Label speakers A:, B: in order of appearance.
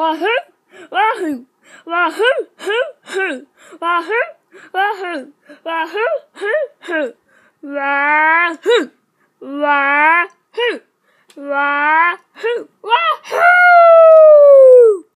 A: Wahoo! Wahoo! Wahoo! Hoo! Hoo! Wahoo! Wahoo! Wahoo! Hoo! Hoo! Wahoo! Wahoo! Wahoo!